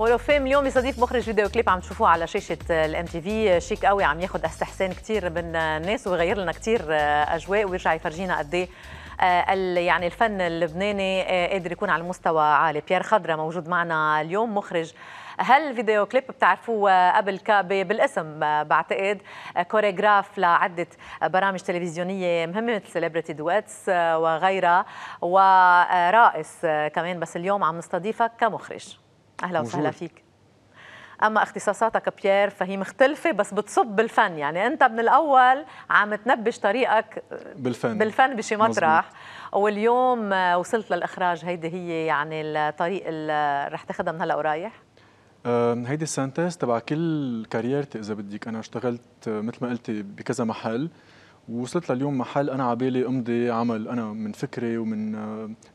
ولو اليوم يستضيف مخرج فيديو كليب عم تشوفوه على شاشه الام تي في شيك قوي عم ياخذ استحسان كثير من الناس ويغير لنا كثير اجواء ويرجع يفرجينا قد إيه. آه، يعني الفن اللبناني آه، قادر يكون على مستوى عالي بيير خضره موجود معنا اليوم مخرج هل فيديو كليب بتعرفوه آه، قبل كابي بالاسم بعتقد كوريغراف لعدة برامج تلفزيونية مهمة مثل سيلبرتي دويتس وغيرها ورائس كمان بس اليوم عم نستضيفك كمخرج اهلا وسهلا فيك اما اختصاصاتك بيير فهي مختلفه بس بتصب بالفن يعني انت من الاول عم تنبش طريقك آه، بالفن بالفن بشي مطرح مزبوط. واليوم آه، وصلت للاخراج هيدي هي يعني الطريق اللي رح تاخذها من هلا ورايح آه، هيدي السنتيز تبع كل كاريرتي اذا بدك انا اشتغلت مثل ما قلتي بكذا محل وصلت لليوم محل انا عبالي امضي عمل انا من فكري ومن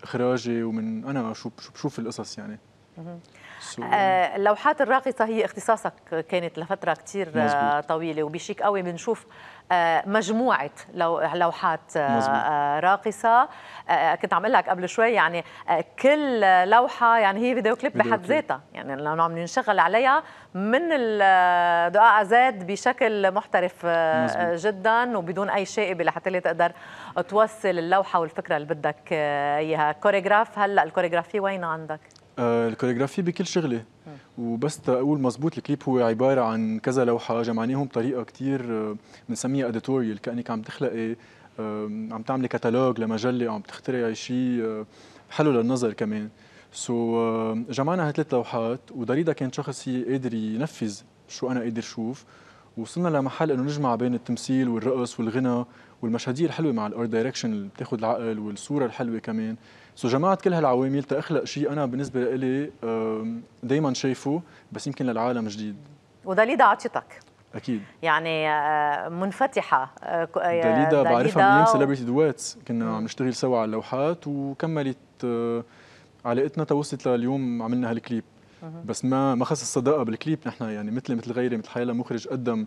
اخراجي ومن انا شو بشوف القصص يعني آه، اللوحات الراقصه هي اختصاصك كانت لفتره كثير آه، طويله وبشيك قوي بنشوف آه، مجموعه لوحات راقصه كنت عم لك قبل شوي يعني كل لوحه يعني هي فيديو كليب بحد ذاتها يعني لانه عم ننشغل عليها من دعاء زاد بشكل محترف مزبوط. جدا وبدون اي شائبه لحتى اللي تقدر توصل اللوحه والفكره اللي بدك اياها كوريغراف هلا الكوريغرافي وين عندك آه، الكوريغرافي بكل شغله آه. وبس تقول مزبوط الكليب هو عبارة عن كذا لوحة جمعناهم بطريقة كتير آه، بنسميها اديتوريال كأنك عم تخلقي عم تعملي كتالوج لمجلة عم تخترعي شيء حلو للنظر كمان سو جمعنا هالثلاث لوحات ودريدا كان شخص قادر ينفذ شو انا قادر اشوف وصلنا لمحل انه نجمع بين التمثيل والرقص والغنى والمشاهدية الحلوة مع الارت دايركشن اللي بتاخذ العقل والصورة الحلوة كمان سو جمعت كل هالعوامل تأخلق شيء انا بالنسبة لي دائما شايفه بس يمكن للعالم جديد ودليدا عطيتك اكيد يعني آه، منفتحه آه، آه، داليدا, بعرفها من ايام سيلبرتي دويتس كنا عم نشتغل سوا على اللوحات وكملت علاقتنا توصلت لليوم عملنا هالكليب بس ما ما خصص صداقه بالكليب نحن يعني مثل مثل غيري مثل حيلا مخرج قدم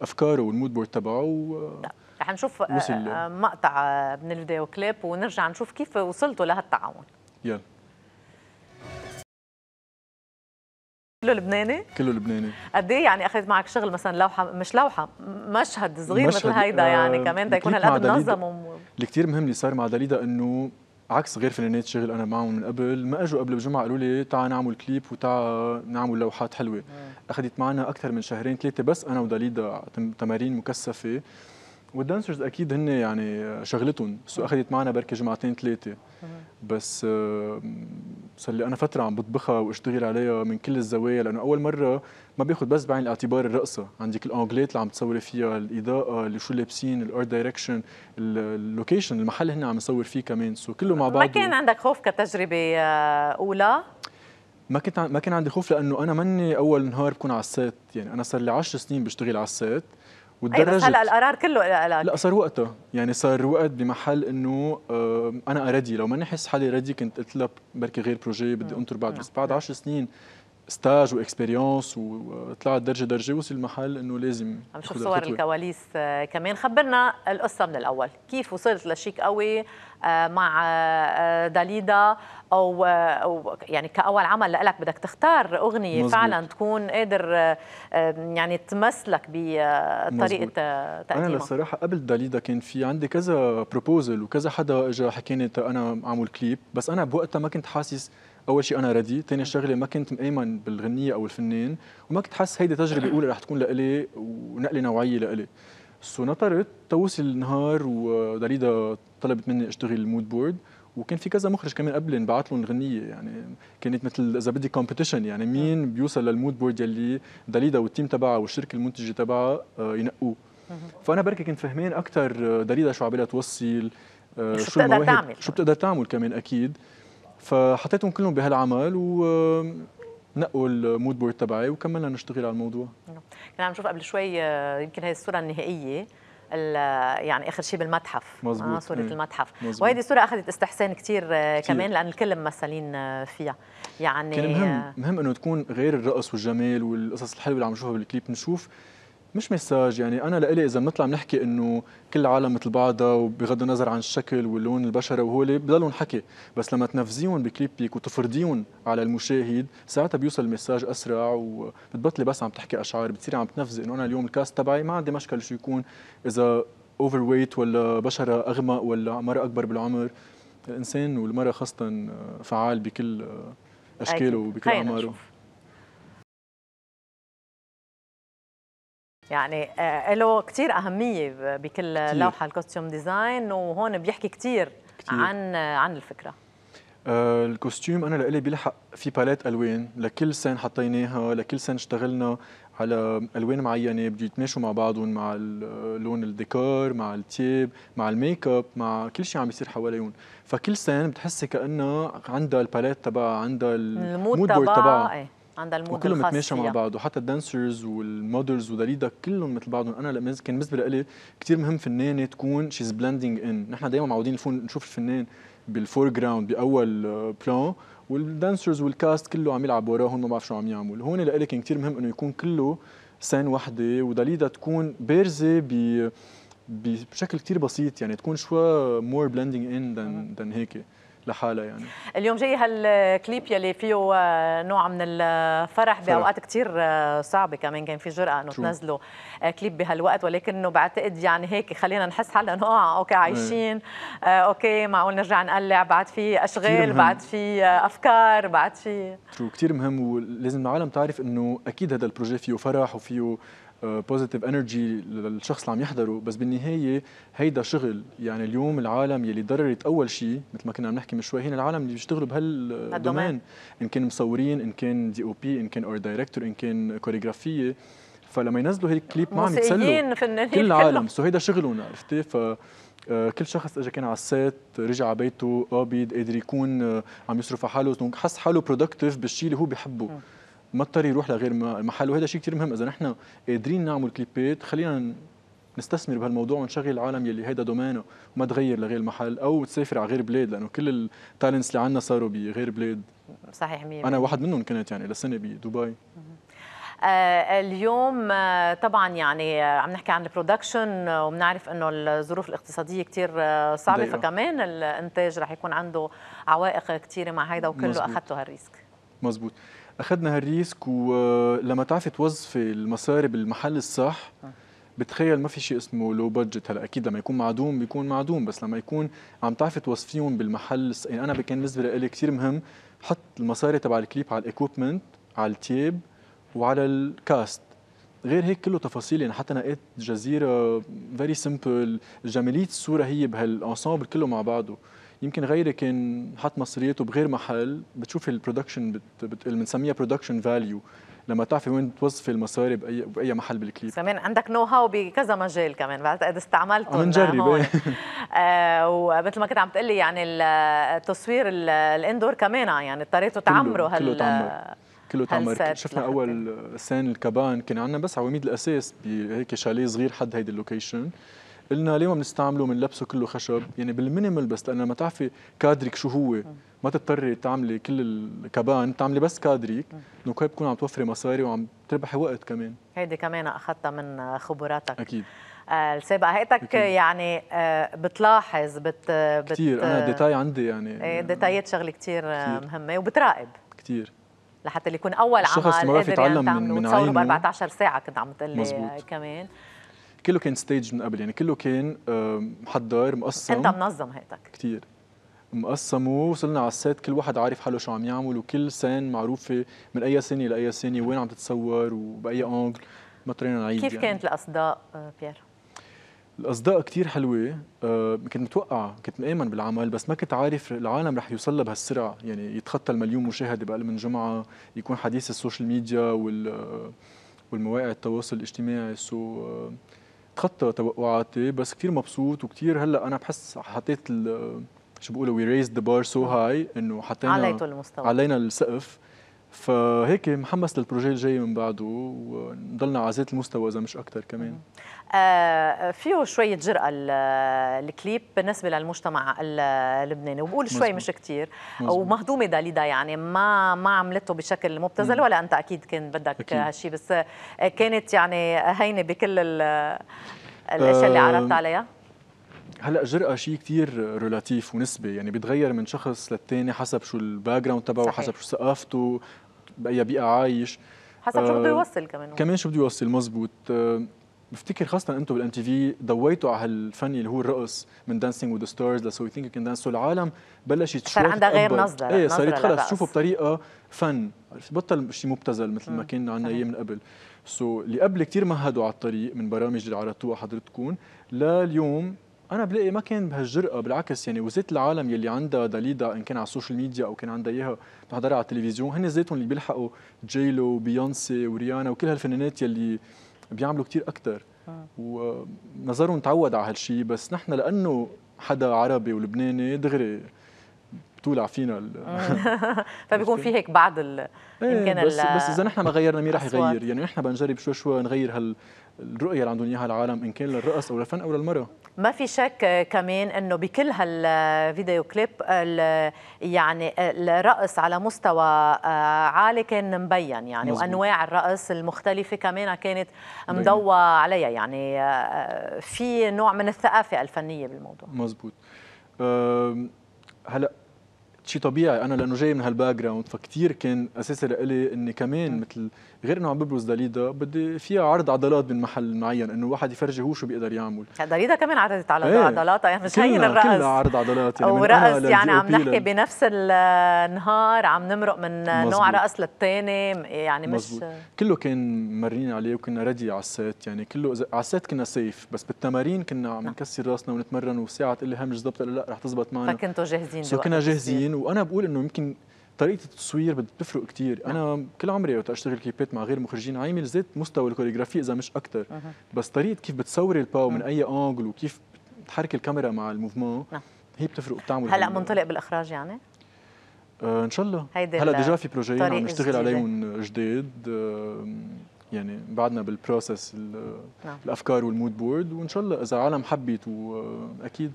افكاره والمود بورد تبعه رح نشوف آه، آه، مقطع من الفيديو كليب ونرجع نشوف كيف وصلتوا لهالتعاون يلا كله لبناني؟ كله لبناني قد ايه يعني اخذت معك شغل مثلا لوحه مش لوحه مشهد صغير مشهد مثل هيدا يعني آه، كمان بده يكون هالقد منظم و... اللي كثير مهم اللي صار مع داليدا انه عكس غير فنانات شغل انا معهم من قبل ما اجوا قبل بجمعه قالوا لي تعال نعمل كليب وتعا نعمل لوحات حلوه آه. اخذت معنا اكثر من شهرين ثلاثه بس انا وداليدا تمارين مكثفه والدانسرز اكيد هن يعني شغلتهم سو آه. اخذت معنا بركي جمعتين ثلاثه بس صار لي انا فتره عم بطبخها واشتغل عليها من كل الزوايا لانه اول مره ما باخذ بس بعين الاعتبار الرقصه عندك الانجليت اللي عم تصوري فيها الاضاءه اللي شو لابسين الارت دايركشن اللوكيشن المحل هنا عم نصور فيه كمان سو كله مع بعض ما كان عندك خوف كتجربه آه، اولى ما كنت ما كان عندي خوف لانه انا مني اول نهار بكون على السات يعني انا صار لي 10 سنين بشتغل على السات وتدرجت هلا القرار كله لك لا صار وقته يعني صار وقت بمحل انه انا اردي لو ما نحس حالي ردي كنت قلت لها بركي غير بروجي بدي انطر بعد بس بعد 10 سنين ستاج واكسبيريونس وطلعت درجه درجه وصل المحل انه لازم عم نشوف صور خطوة. الكواليس آه، كمان خبرنا القصه من الاول كيف وصلت لشيك قوي آه، مع آه، داليدا او يعني كاول عمل لك بدك تختار اغنيه مزبوط. فعلا تكون قادر يعني تمثلك بطريقه تقديمها انا الصراحه قبل داليدا كان في عندي كذا بروبوزل وكذا حدا اجى حكينا انا اعمل كليب بس انا بوقتها ما كنت حاسس اول شيء انا ردي ثاني نعم. شغله ما كنت مأمن بالغنيه او الفنان وما كنت حاسس هيدي تجربه اولى رح تكون لإلي ونقله نوعيه لإلي سو نطرت توصل النهار ودريدا طلبت مني اشتغل مود بورد وكان في كذا مخرج كمان قبل انبعث لهم الغنيه يعني كانت مثل اذا بدي كومبيتيشن يعني نعم. مين بيوصل للمود بورد يلي داليدا والتيم تبعها والشركه المنتجه تبعها آه، ينقوه فانا بركي كنت فهمان اكثر آه، داليدا شو عم توصل آه، شو بتقدر تعمل شو بتقدر تعمل كمان اكيد فحطيتهم كلهم بهالعمل و نقوا المود بورد تبعي وكملنا نشتغل على الموضوع كنا عم نشوف قبل شوي آه، يمكن هي الصوره النهائيه يعني اخر شيء بالمتحف مزبوط. آه صوره ايه. المتحف وهيدي الصوره اخذت استحسان كثير آه، كمان لان الكل ممثلين آه، فيها يعني كان مهم مهم انه تكون غير الرقص والجمال والقصص الحلوه اللي عم نشوفها بالكليب نشوف مش مساج يعني انا لإلي اذا بنطلع بنحكي انه كل العالم مثل بعضها وبغض النظر عن الشكل واللون البشره وهو بضلهم حكي بس لما تنفذيهم بكليبك وتفرضيهم على المشاهد ساعتها بيوصل المساج اسرع وبتبطلي بس عم تحكي اشعار بتصيري عم تنفذي انه انا اليوم الكاست تبعي ما عندي مشكل شو يكون اذا اوفر ويت ولا بشره اغمق ولا مره اكبر بالعمر الانسان والمرأة خاصه فعال بكل اشكاله وبكل اعماره يعني آه، له كثير أهمية بكل كتير. لوحة الكوستيوم ديزاين وهون بيحكي كثير عن عن الفكرة آه الكوستيوم أنا لإلي بيلحق في باليت ألوان لكل سن حطيناها لكل سن اشتغلنا على الوان معينه بده يتماشوا مع بعضهم مع لون الديكور مع التيب مع الميك اب مع كل شيء عم بيصير حواليهم فكل سن بتحسي كانها عندها الباليت تبعها عندها المود تبعها إيه. عندها المود وكلهم متماشى مع بعض وحتى الدانسرز والمودلز وداليدا كلهم مثل بعضهم انا كان بالنسبه لي كثير مهم فنانه تكون شيز بلندنج ان نحن دائما معودين نشوف الفنان بالفور جراوند باول بلان والدانسرز والكاست كله عم يلعب وراهم ما بعرف شو عم يعمل هون لإلي كان كثير مهم انه يكون كله سين وحده وداليدا تكون بارزه ب بشكل كثير بسيط يعني تكون شوي مور بلندنج ان ذان هيك لحالها يعني اليوم جاي هالكليب يلي فيه آه، نوع من الفرح باوقات كثير آه، صعبه كمان كان في جرأه انه تنزلوا آه، كليب بهالوقت ولكنه بعتقد يعني هيك خلينا نحس حالنا انه اه اوكي إيه. عايشين آه اوكي معقول نرجع نقلع بعد في اشغال بعد في افكار بعد في ترو كثير مهم ولازم العالم تعرف انه اكيد هذا البروجي فيه فرح وفيه بوزيتيف آه، انرجي للشخص اللي عم يحضره بس بالنهايه هيدا شغل يعني اليوم العالم يلي ضررت اول شيء مثل ما كنا عم نحكي من شوي هنا العالم اللي بيشتغلوا بهالدومين ان كان مصورين ان كان دي او بي ان كان اور دايركتور ان كان كوريغرافيه فلما ينزلوا هيك كليب ما عم يتسلوا كل العالم سو هيدا شغلهم عرفتي ف آه، كل شخص اجى كان على السيت رجع على بيته قابض قادر يكون آه، عم يصرف على حاله دونك حس حاله برودكتيف بالشيء اللي هو بحبه ما اضطر يروح لغير محل وهذا شيء كثير مهم اذا نحن قادرين نعمل كليبات خلينا نستثمر بهالموضوع ونشغل العالم يلي هيدا دومينه وما تغير لغير محل او تسافر على غير بلاد لانه كل التالنتس اللي عندنا صاروا بغير بلاد صحيح 100% انا واحد منهم كنت يعني لسنه بدبي آه، اليوم آه، طبعا يعني آه، عم نحكي عن البرودكشن وبنعرف انه الظروف الاقتصاديه كثير صعبه دقيقة. فكمان الانتاج رح يكون عنده عوائق كثيره مع هيدا وكله اخذته هالريسك مزبوط اخذنا هالريسك ولما تعرفي توظفي المصاري بالمحل الصح آه. بتخيل ما في شيء اسمه لو بادجت هلا اكيد لما يكون معدوم بيكون معدوم بس لما يكون عم تعرفي توظفيهم بالمحل يعني انا كان بالنسبه لي كثير مهم حط المصاري تبع الكليب على الايكوبمنت على التياب وعلى الكاست غير هيك كله تفاصيل يعني حتى نقيت جزيره فيري سمبل جماليه الصوره هي بهالانسامبل كله مع بعضه يمكن غيري كان حط مصرياته بغير محل بتشوفي البرودكشن بت... بنسميها برودكشن فاليو لما تعرفي وين توظفي المصاري باي باي محل بالكليب كمان عندك نو هاو بكذا مجال كمان بعتقد استعملته عم إيه. آه ومثل ما كنت عم تقلي يعني التصوير الاندور كمان آه، يعني اضطريتوا تعمروا هال كله تعمر كله تعمر شفنا اول سان الكبان كان عندنا بس عواميد الاساس بهيك شاليه صغير حد هيدي اللوكيشن قلنا ليه ما بنستعمله بنلبسه كله خشب يعني بالمينيمال بس لانه لما تعرفي كادرك شو هو ما تضطري تعملي كل الكبان تعملي بس كادريك انه كيف بتكون عم توفري مصاري وعم تربحي وقت كمان هيدي كمان اخذتها من خبراتك اكيد آه، السابقه هيئتك يعني آه، بتلاحظ بت, بت كثير انا ديتاي عندي يعني إيه، ديتايات شغله كثير آه، مهمه وبتراقب كثير لحتى اللي يكون اول عمل بيعرف يعني يتعلم من, من عينه 14 ساعه كنت عم تقول لي كمان كله كان ستيج من قبل يعني كله كان محضر مقسم انت منظم هيئتك كثير مقسم وصلنا على السات كل واحد عارف حاله شو عم يعمل وكل سين معروفه من اي سنه لاي سنه وين عم تتصور وباي انجل ما اضطرينا نعيد كيف يعني. كانت الاصداء آه، بيير؟ الاصداء كثير حلوه آه، كنت متوقع كنت مآمن بالعمل بس ما كنت عارف العالم رح يوصل بهالسرعه يعني يتخطى المليون مشاهده بقل من جمعه يكون حديث السوشيال ميديا وال آه، والمواقع التواصل الاجتماعي سو تخطى توقعاتي بس كثير مبسوط وكثير هلا انا بحس حطيت شو بقولوا وي ريز ذا بار سو هاي انه حطينا علينا المستوى علينا السقف فهيك محمس للبروجي الجاي من بعده ونضلنا على ذات المستوى اذا مش اكثر كمان آه،, آه فيه شويه جرأه الكليب بالنسبه للمجتمع اللبناني وبقول شوي مزبوط. مش كثير ومهضومه داليدا يعني ما ما عملته بشكل مبتذل ولا انت اكيد كان بدك هالشيء بس كانت يعني هينه بكل آه، الاشياء اللي عرضت عليها هلا جرأة شيء كثير ريلاتيف ونسبي يعني بيتغير من شخص للثاني حسب شو الباك جراوند تبعه حسب شو ثقافته باي بيئه عايش حسب شو بده آه، يوصل كمان هو. كمان شو بده يوصل مزبوط آه، بفتكر خاصه انتم بالان تي في ضويتوا على هالفن اللي هو الرقص من دانسينج وذ ستارز لسو ثينك يو كان دانس العالم بلشت صار عندها غير نظره ايه صارت خلص تشوفه بطريقه فن بطل شيء مبتذل مثل ما كان عندنا اياه من قبل سو so, اللي قبل كثير مهدوا على الطريق من برامج اللي عرضتوها حضرتكم لليوم انا بلاقي ما كان بهالجرأه بالعكس يعني وزيت العالم يلي عندها داليدا ان كان على السوشيال ميديا او كان عندها اياها بنحضرها على التلفزيون هن زيتهم اللي بيلحقوا جيلو وبيونسي وريانا وكل هالفنانات يلي بيعملوا كتير اكثر آه. ونظرهم تعود على هالشيء بس نحن لانه حدا عربي ولبناني دغري بتولع فينا فبيكون في هيك بعض ال... إيه، بس, بس اذا نحن ما غيرنا مين رح يغير يعني نحن بنجرب شوي شوي نغير هال الرؤية اللي عندهم اياها العالم ان كان للرقص او للفن او للمرأة ما في شك كمان انه بكل هالفيديو كليب يعني الرقص على مستوى آه، عالي كان مبين يعني مزبوط. وانواع الرقص المختلفة كمان كانت مضوى عليها يعني آه، في نوع من الثقافة الفنية بالموضوع مزبوط أه هلا شيء طبيعي انا لانه جاي من هالباك جراوند فكتير كان اساسي لإلي اني كمان مثل غير انه عم ببرز داليدا بدي فيها عرض عضلات من محل معين انه الواحد يفرجي هو شو بيقدر يعمل يعني داليدا كمان عرضت على ايه عضلاتها يعني مش هين الراس كلها عرض عضلات يعني ورأس يعني عم نحكي بنفس النهار عم نمرق من مزبوط. نوع رأس للثاني يعني مش مزبوط. كله كان مرنين عليه وكنا ردي على السات يعني كله اذا على السات كنا سيف بس بالتمارين كنا عم نعم. نكسر راسنا ونتمرن وساعه تقول لي همج ضبط لا رح تزبط معنا فكنتوا جاهزين سو كنا جاهزين وانا بقول انه يمكن طريقه التصوير بتفرق كثير انا نعم. كل عمري وقت اشتغل كليبات مع غير مخرجين عامل زيت مستوى الكوريغرافي اذا مش اكثر بس طريقه كيف بتصوري الباو من نعم. اي انجل وكيف بتحركي الكاميرا مع الموفمون نعم. هي بتفرق بتعمل هلا منطلق بالاخراج يعني آه ان شاء الله هلا ديجا في بروجيين عم نشتغل عليهم جديد آه يعني بعدنا بالبروسس الافكار والمود بورد وان شاء الله اذا عالم حبت واكيد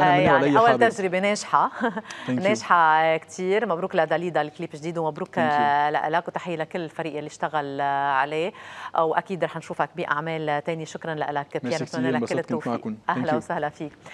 يعني اول حابب. تجربه ناجحه ناجحه كثير مبروك لداليدا الكليب جديد ومبروك آه، لك وتحيه لكل الفريق اللي اشتغل آه، عليه واكيد رح نشوفك باعمال ثانيه شكرا لك بيير بتمنى لك كل التوفيق اهلا وسهلا فيك